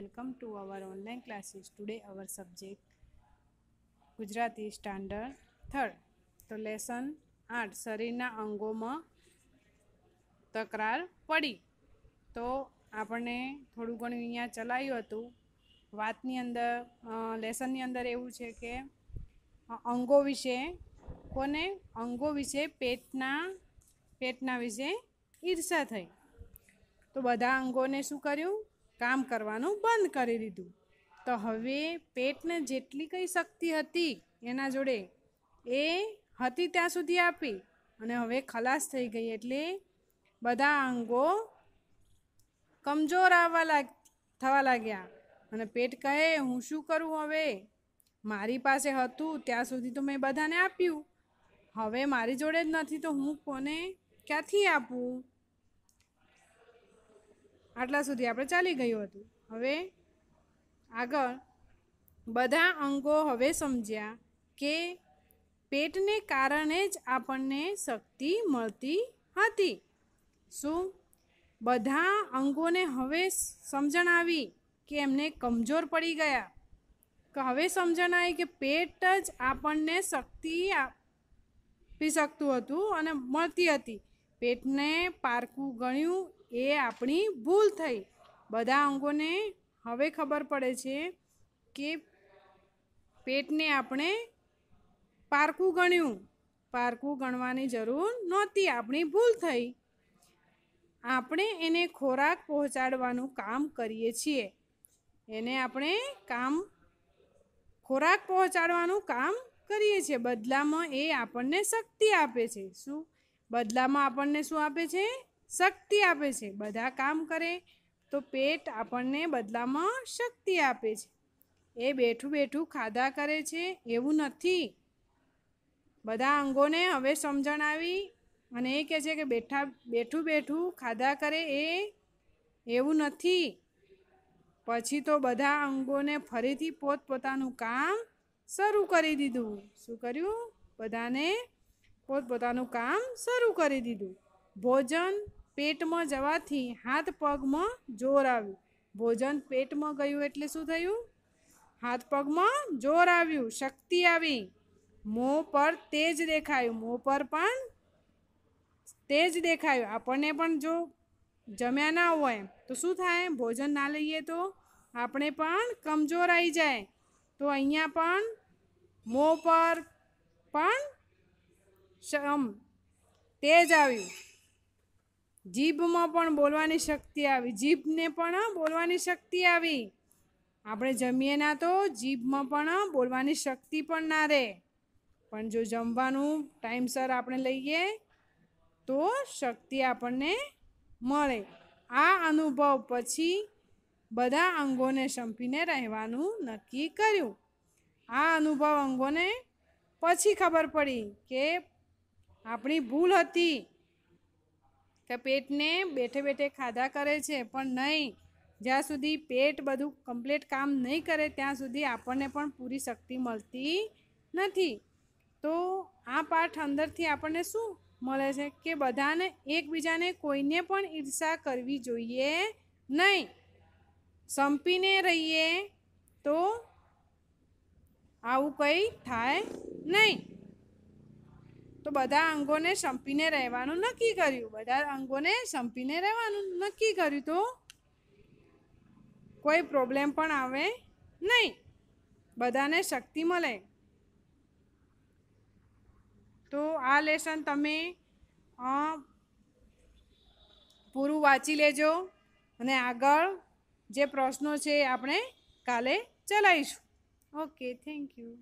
welcome to our online classes today our subject Gujarati standard third તો lesson આઠ શરીરના અંગોમાં તકરાર પડી તો આપણને થોડું ઘણું અહીંયા ચલાવ્યું હતું વાતની અંદર લેસનની અંદર એવું છે કે અંગો વિશે કોને અંગો વિશે પેટના પેટના વિશે ઈર્ષા થઈ તો બધા અંગોને શું કર્યું કામ કરવાનું બંધ કરી દીધું તો હવે પેટને જેટલી કંઈ શક્તિ હતી એના જોડે એ હતી ત્યાં સુધી આપી અને હવે ખલાસ થઈ ગઈ એટલે બધા અંગો કમજોર આવવા લાગ થવા લાગ્યા અને પેટ કહે હું શું કરું હવે મારી પાસે હતું ત્યાં સુધી તો મેં બધાને આપ્યું હવે મારી જોડે જ નથી તો હું કોને ક્યાંથી આપું આટલા સુધી આપણે ચાલી ગયું હતું હવે આગળ બધા અંગો હવે સમજ્યા કે પેટને કારણે જ આપણને શક્તિ મળતી હતી શું બધા અંગોને હવે સમજણ આવી કે એમને કમજોર પડી ગયા કે હવે સમજણ આવી કે પેટ જ આપણને શક્તિ આપી શકતું હતું અને મળતી હતી પેટને પારખું ગણ્યું એ આપણી ભૂલ થઈ બધા અંગોને હવે ખબર પડે છે કે પેટને આપણે પારખું ગણ્યું પારખું ગણવાની જરૂર નહોતી આપણી ભૂલ થઈ આપણે એને ખોરાક પહોંચાડવાનું કામ કરીએ છીએ એને આપણે કામ ખોરાક પહોંચાડવાનું કામ કરીએ છીએ બદલામાં એ આપણને શક્તિ આપે છે શું બદલામાં આપણને શું આપે છે શક્તિ આપે છે બધા કામ કરે તો પેટ આપણને બદલામાં શક્તિ આપે છે એ બેઠું બેઠું ખાધા કરે છે એવું નથી બધા અંગોને હવે સમજણ આવી અને એ કહે છે કે બેઠા બેઠું બેઠું ખાધા કરે એ એવું નથી પછી તો બધા અંગોને ફરીથી પોતપોતાનું કામ શરૂ કરી દીધું શું કર્યું બધાને પોતપોતાનું કામ શરૂ કરી દીધું ભોજન પેટમાં જવાથી હાથ પગમાં જોર આવ્યું ભોજન પેટમાં ગયું એટલે શું થયું હાથ પગમાં જોર આવ્યું શક્તિ આવી મોં પર તેજ દેખાયું મોં પર પણ તેજ દેખાયું આપણને પણ જો જમ્યા ના હોય તો શું થાય ભોજન ના લઈએ તો આપણે પણ કમજોર આવી જાય તો અહીંયા પણ મોં પર પણ તેજ આવ્યું જીભમાં પણ બોલવાની શક્તિ આવી જીભને પણ બોલવાની શક્તિ આવી આપણે જમીએ ના તો જીભમાં પણ બોલવાની શક્તિ પણ ના રહે પણ જો જમવાનું ટાઈમસર આપણે લઈએ તો શક્તિ આપણને મળે આ અનુભવ પછી બધા અંગોને સંપીને રહેવાનું નક્કી કર્યું આ અનુભવ અંગોને પછી ખબર પડી કે આપણી ભૂલ હતી કે પેટને બેઠે બેઠે ખાધા કરે છે પણ નહીં જ્યાં સુધી પેટ બધું કમ્પ્લીટ કામ નહીં કરે ત્યાં સુધી આપણને પણ પૂરી શક્તિ મળતી નથી તો આ પાઠ અંદરથી આપણને શું મળે છે કે બધાને એકબીજાને કોઈને પણ ઈર્ષા કરવી જોઈએ નહીં સંપીને રહીએ તો આવું કંઈ થાય નહીં તો બધા અંગોને સંપીને રહેવાનું નક્કી કર્યું બધા અંગોને સંપીને રહેવાનું નક્કી કર્યું તો કોઈ પ્રોબ્લેમ પણ આવે નહીં બધાને શક્તિ મળે તો આ લેસન તમે પૂરું વાંચી લેજો અને આગળ જે પ્રશ્નો છે આપણે કાલે ચલાવીશું ઓકે થેન્ક યુ